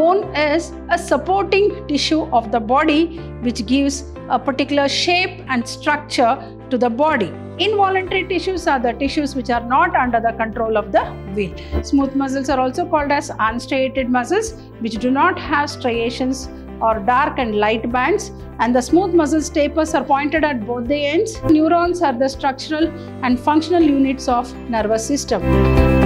bone is a supporting tissue of the body which gives a particular shape and structure to the body. Involuntary tissues are the tissues which are not under the control of the will. Smooth muscles are also called as unstriated muscles which do not have striations or dark and light bands and the smooth muscles tapers are pointed at both the ends. Neurons are the structural and functional units of nervous system.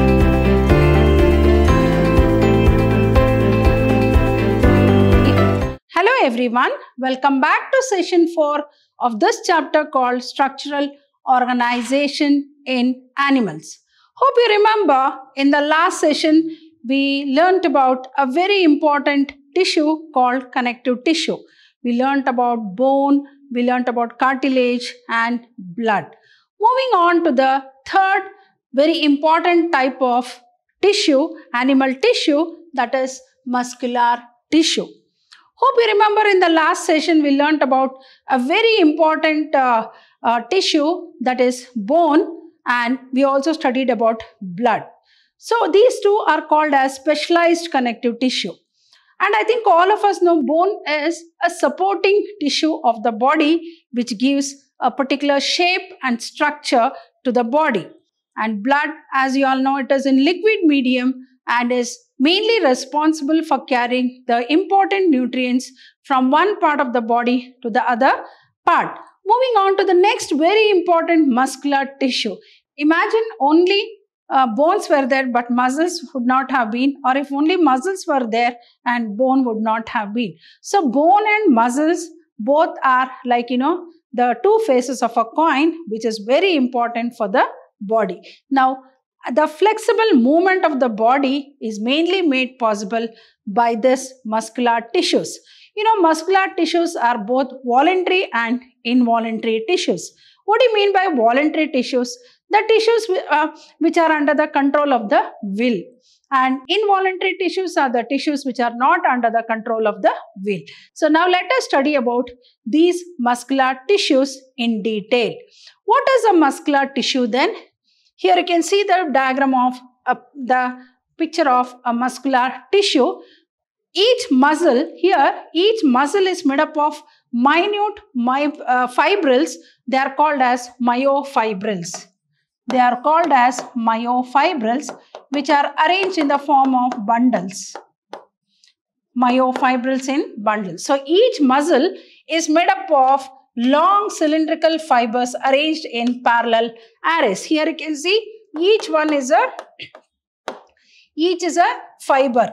everyone. Welcome back to session 4 of this chapter called Structural Organization in Animals. Hope you remember in the last session we learnt about a very important tissue called connective tissue. We learnt about bone, we learnt about cartilage and blood. Moving on to the third very important type of tissue, animal tissue that is muscular tissue. Hope you remember in the last session we learnt about a very important uh, uh, tissue that is bone and we also studied about blood. So these two are called as specialized connective tissue. And I think all of us know bone is a supporting tissue of the body which gives a particular shape and structure to the body. And blood, as you all know, it is in liquid medium and is mainly responsible for carrying the important nutrients from one part of the body to the other part. Moving on to the next very important muscular tissue. Imagine only uh, bones were there but muscles would not have been or if only muscles were there and bone would not have been. So bone and muscles both are like you know the two faces of a coin which is very important for the body. Now the flexible movement of the body is mainly made possible by this muscular tissues. You know, muscular tissues are both voluntary and involuntary tissues. What do you mean by voluntary tissues? The tissues uh, which are under the control of the will. And involuntary tissues are the tissues which are not under the control of the will. So now let us study about these muscular tissues in detail. What is a muscular tissue then? Here you can see the diagram of a, uh, the picture of a muscular tissue. Each muscle here, each muscle is made up of minute my, uh, fibrils. They are called as myofibrils. They are called as myofibrils, which are arranged in the form of bundles. Myofibrils in bundles. So each muscle is made up of long cylindrical fibers arranged in parallel arrays. Here you can see each one is a each is a fiber.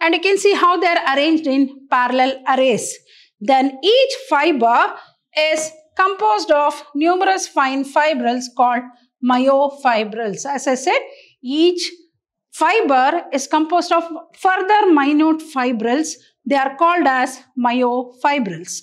And you can see how they are arranged in parallel arrays. Then each fiber is composed of numerous fine fibrils called myofibrils. As I said, each fiber is composed of further minute fibrils they are called as myofibrils.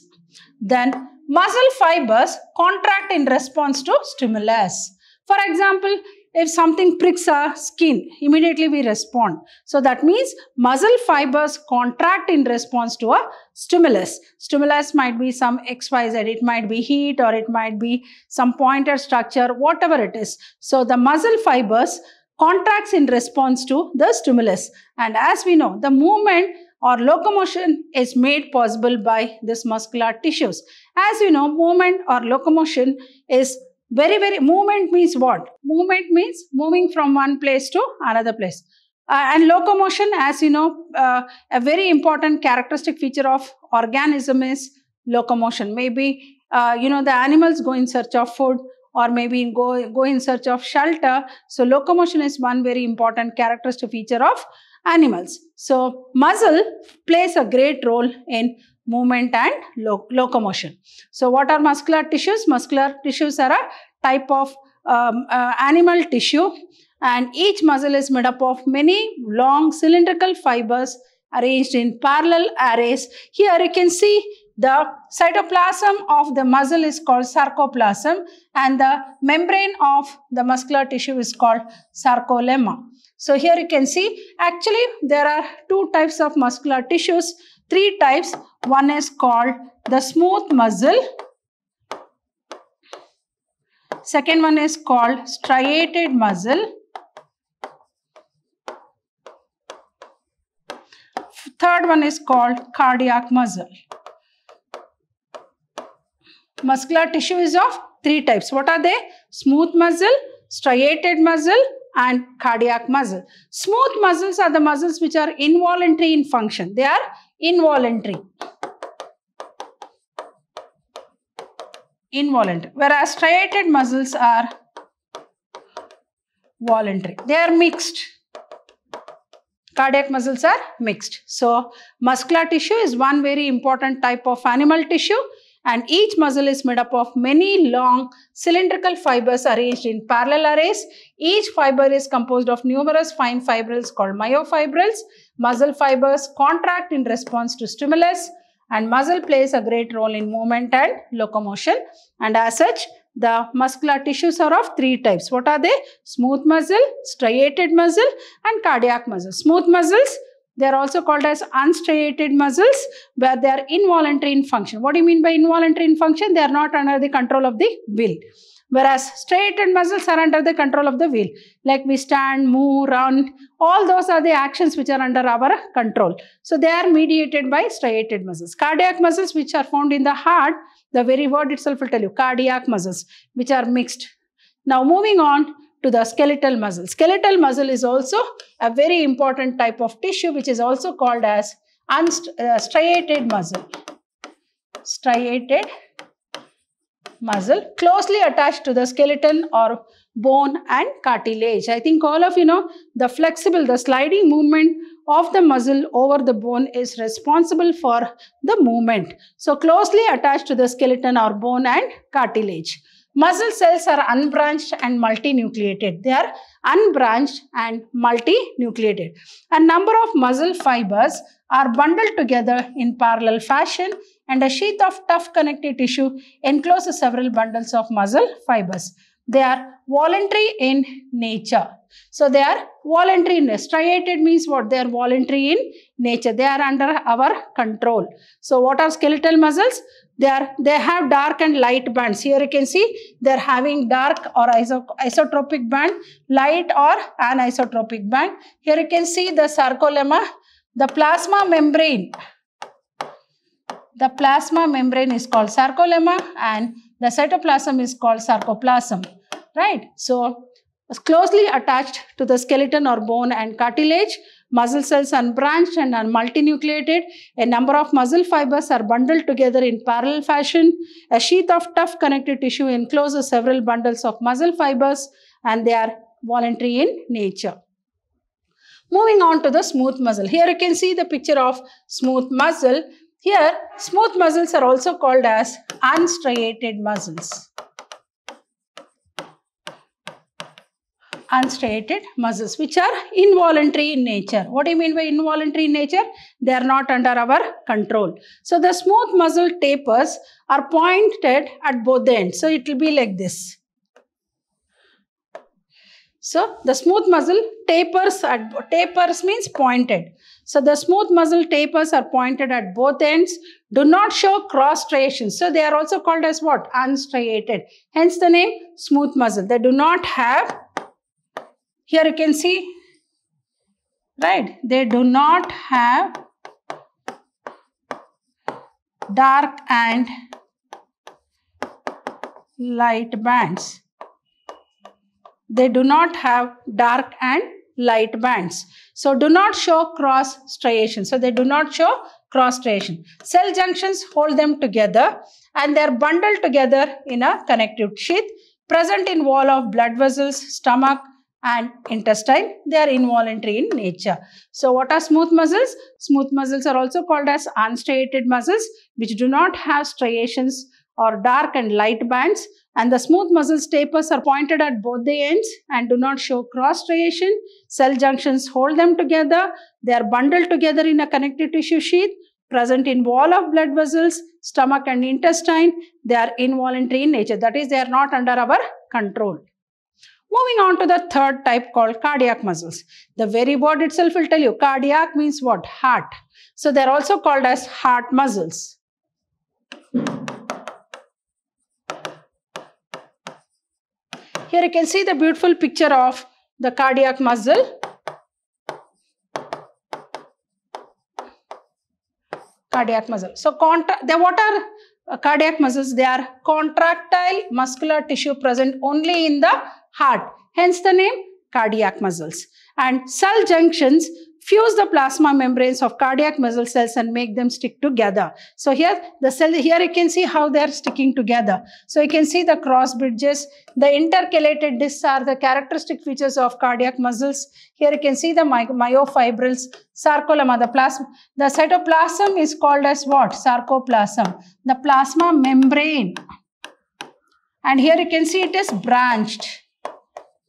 Then muscle fibers contract in response to stimulus. For example, if something pricks our skin, immediately we respond. So that means muscle fibers contract in response to a stimulus. Stimulus might be some XYZ, it might be heat or it might be some pointer structure, whatever it is. So the muscle fibers contracts in response to the stimulus. And as we know, the movement or locomotion is made possible by this muscular tissues. As you know, movement or locomotion is very, very, movement means what? Movement means moving from one place to another place. Uh, and locomotion, as you know, uh, a very important characteristic feature of organism is locomotion. Maybe, uh, you know, the animals go in search of food, or maybe go, go in search of shelter. So locomotion is one very important characteristic feature of animals. So muscle plays a great role in movement and lo locomotion. So what are muscular tissues? Muscular tissues are a type of um, uh, animal tissue and each muscle is made up of many long cylindrical fibers arranged in parallel arrays. Here you can see the cytoplasm of the muscle is called sarcoplasm and the membrane of the muscular tissue is called sarcolemma. So here you can see actually there are two types of muscular tissues, three types. One is called the smooth muscle. Second one is called striated muscle. Third one is called cardiac muscle. Muscular tissue is of three types. What are they? Smooth muscle, striated muscle, and cardiac muscle. Smooth muscles are the muscles which are involuntary in function. They are involuntary. Involuntary. Whereas striated muscles are voluntary. They are mixed. Cardiac muscles are mixed. So, muscular tissue is one very important type of animal tissue and each muscle is made up of many long cylindrical fibers arranged in parallel arrays. Each fiber is composed of numerous fine fibrils called myofibrils. Muscle fibers contract in response to stimulus and muscle plays a great role in movement and locomotion and as such the muscular tissues are of three types. What are they? Smooth muscle, striated muscle and cardiac muscle. Smooth muscles they are also called as unstriated muscles where they are involuntary in function. What do you mean by involuntary in function? They are not under the control of the will. Whereas striated muscles are under the control of the will. Like we stand, move, run. All those are the actions which are under our control. So they are mediated by striated muscles. Cardiac muscles which are found in the heart, the very word itself will tell you, cardiac muscles which are mixed. Now moving on, to the skeletal muscle. Skeletal muscle is also a very important type of tissue which is also called as uh, striated muscle. Striated muscle closely attached to the skeleton or bone and cartilage. I think all of you know the flexible, the sliding movement of the muscle over the bone is responsible for the movement. So closely attached to the skeleton or bone and cartilage. Muscle cells are unbranched and multinucleated. They are unbranched and multinucleated. A number of muscle fibers are bundled together in parallel fashion and a sheath of tough connective tissue encloses several bundles of muscle fibers. They are voluntary in nature. So they are voluntary in striated means what? They are voluntary in nature. They are under our control. So what are skeletal muscles? They, are, they have dark and light bands. Here you can see they are having dark or iso isotropic band, light or anisotropic band. Here you can see the sarcolemma, the plasma membrane. The plasma membrane is called sarcolemma and the cytoplasm is called sarcoplasm. Right? So, closely attached to the skeleton or bone and cartilage Muscle cells unbranched and are multinucleated. A number of muscle fibers are bundled together in parallel fashion. A sheath of tough connective tissue encloses several bundles of muscle fibers and they are voluntary in nature. Moving on to the smooth muscle. Here you can see the picture of smooth muscle. Here, smooth muscles are also called as unstriated muscles. unstriated muscles which are involuntary in nature. What do you mean by involuntary in nature? They are not under our control. So the smooth muscle tapers are pointed at both ends. So it will be like this. So the smooth muscle tapers at tapers means pointed. So the smooth muscle tapers are pointed at both ends, do not show cross striations. So they are also called as what? Unstriated. Hence the name smooth muscle. They do not have here you can see right they do not have dark and light bands they do not have dark and light bands so do not show cross striation so they do not show cross striation cell junctions hold them together and they are bundled together in a connective sheath present in wall of blood vessels stomach and intestine. They are involuntary in nature. So what are smooth muscles? Smooth muscles are also called as unstriated muscles which do not have striations or dark and light bands and the smooth muscles tapers are pointed at both the ends and do not show cross striation. Cell junctions hold them together. They are bundled together in a connective tissue sheath present in wall of blood vessels, stomach and intestine. They are involuntary in nature. That is, they are not under our control. Moving on to the third type called cardiac muscles. The very word itself will tell you cardiac means what? Heart. So they're also called as heart muscles. Here you can see the beautiful picture of the cardiac muscle. Cardiac muscle. So contra then what are uh, cardiac muscles, they are contractile muscular tissue present only in the heart. Hence the name cardiac muscles. And cell junctions fuse the plasma membranes of cardiac muscle cells and make them stick together. So here the cell, here you can see how they are sticking together. So you can see the cross bridges, the intercalated discs are the characteristic features of cardiac muscles. Here you can see the my myofibrils, sarcolemma, the plasma. The cytoplasm is called as what? Sarcoplasm. The plasma membrane. And here you can see it is branched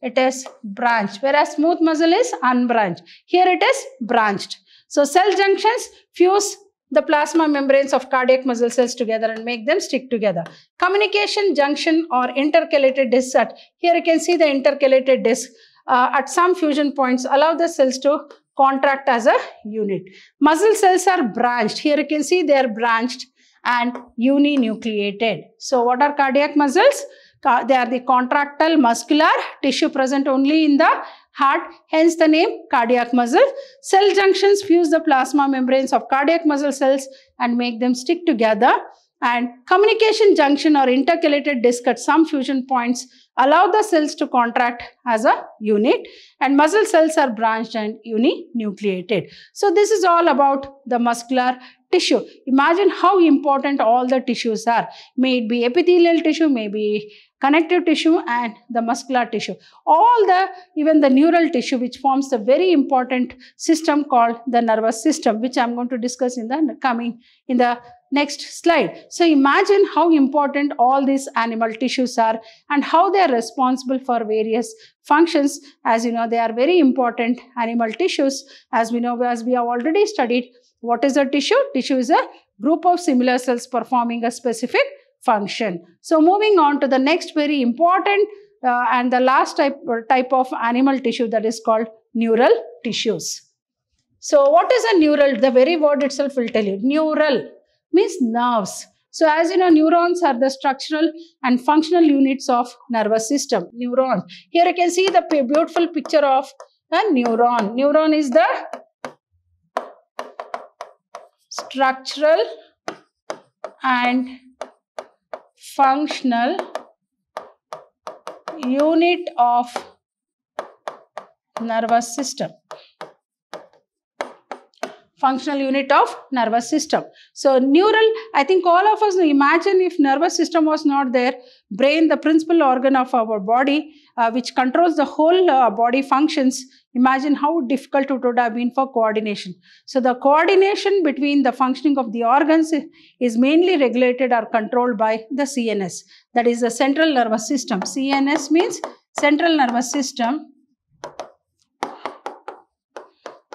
it is branched. Whereas smooth muscle is unbranched. Here it is branched. So cell junctions fuse the plasma membranes of cardiac muscle cells together and make them stick together. Communication junction or intercalated disc. At, here you can see the intercalated disc uh, at some fusion points allow the cells to contract as a unit. Muscle cells are branched. Here you can see they are branched and uninucleated. So what are cardiac muscles? They are the contractile muscular tissue present only in the heart, hence the name cardiac muscle. Cell junctions fuse the plasma membranes of cardiac muscle cells and make them stick together. And communication junction or intercalated disc at some fusion points allow the cells to contract as a unit and muscle cells are branched and uninucleated. So this is all about the muscular tissue. Imagine how important all the tissues are. May it be epithelial tissue, may be connective tissue and the muscular tissue. All the, even the neural tissue which forms the very important system called the nervous system which I'm going to discuss in the coming, in the next slide. So imagine how important all these animal tissues are and how they are responsible for various functions. As you know, they are very important animal tissues. As we know, as we have already studied, what is a tissue? Tissue is a group of similar cells performing a specific function. So moving on to the next very important uh, and the last type, type of animal tissue that is called neural tissues. So what is a neural? The very word itself will tell you. Neural means nerves. So as you know, neurons are the structural and functional units of nervous system, neurons. Here you can see the beautiful picture of a neuron. Neuron is the structural and functional unit of nervous system functional unit of nervous system. So neural, I think all of us imagine if nervous system was not there, brain, the principal organ of our body, uh, which controls the whole uh, body functions, Imagine how difficult it would have been for coordination. So the coordination between the functioning of the organs is mainly regulated or controlled by the CNS. That is the central nervous system. CNS means central nervous system.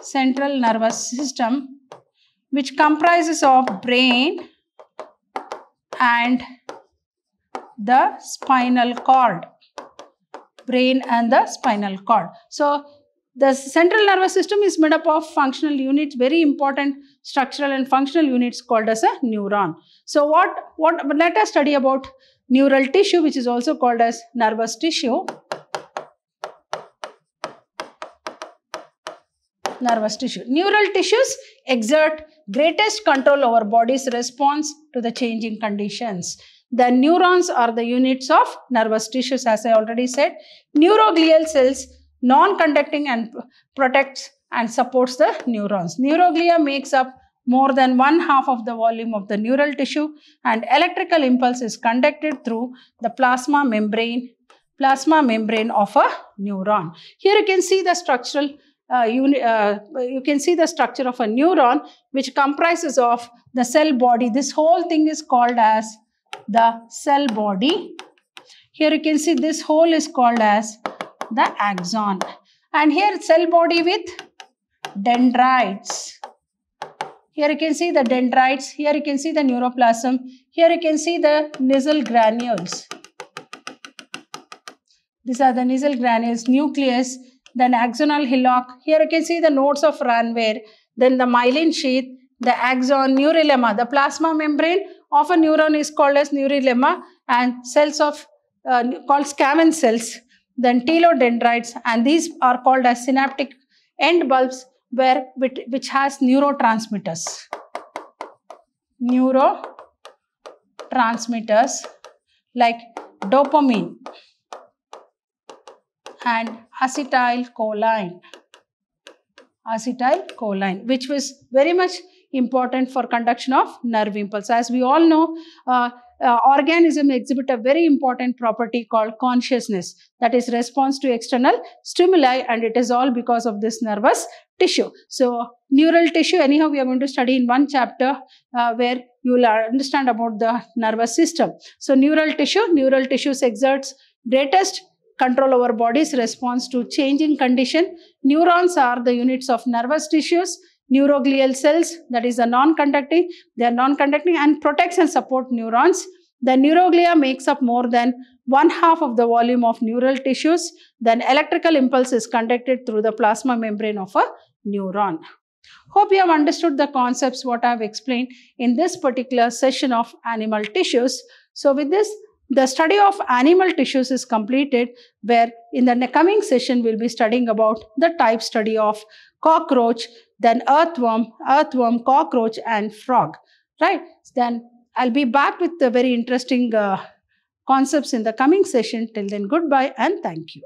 Central nervous system which comprises of brain and the spinal cord brain and the spinal cord. So the central nervous system is made up of functional units, very important structural and functional units called as a neuron. So what, what let us study about neural tissue which is also called as nervous tissue. nervous tissue. Neural tissues exert greatest control over body's response to the changing conditions. The neurons are the units of nervous tissues as I already said. Neuroglial cells non-conducting and protects and supports the neurons. Neuroglia makes up more than one half of the volume of the neural tissue and electrical impulse is conducted through the plasma membrane plasma membrane of a neuron. Here you can see the structural uh, you, uh, you can see the structure of a neuron which comprises of the cell body. This whole thing is called as the cell body. Here you can see this whole is called as the axon. And here cell body with dendrites. Here you can see the dendrites. Here you can see the neuroplasm. Here you can see the nasal granules. These are the nasal granules, nucleus, then axonal hillock. Here you can see the nodes of Ranvier, then the myelin sheath, the axon, neurilemma. The plasma membrane of a neuron is called as neurilemma, and cells of uh, called Scammon cells then telodendrites, and these are called as synaptic end bulbs where which has neurotransmitters. Neurotransmitters like dopamine and acetylcholine. Acetylcholine, which was very much important for conduction of nerve impulse. As we all know, uh, uh, organism exhibit a very important property called consciousness that is response to external stimuli and it is all because of this nervous tissue. So neural tissue anyhow we are going to study in one chapter uh, where you will understand about the nervous system. So neural tissue, neural tissues exerts greatest control over body's response to changing condition. Neurons are the units of nervous tissues neuroglial cells, that is the non-conducting, they are non-conducting and protects and support neurons. The neuroglia makes up more than one half of the volume of neural tissues. Then electrical impulse is conducted through the plasma membrane of a neuron. Hope you have understood the concepts what I have explained in this particular session of animal tissues. So with this, the study of animal tissues is completed where in the coming session we'll be studying about the type study of cockroach, then earthworm, earthworm, cockroach, and frog. Right? Then I'll be back with the very interesting uh, concepts in the coming session. Till then, goodbye and thank you.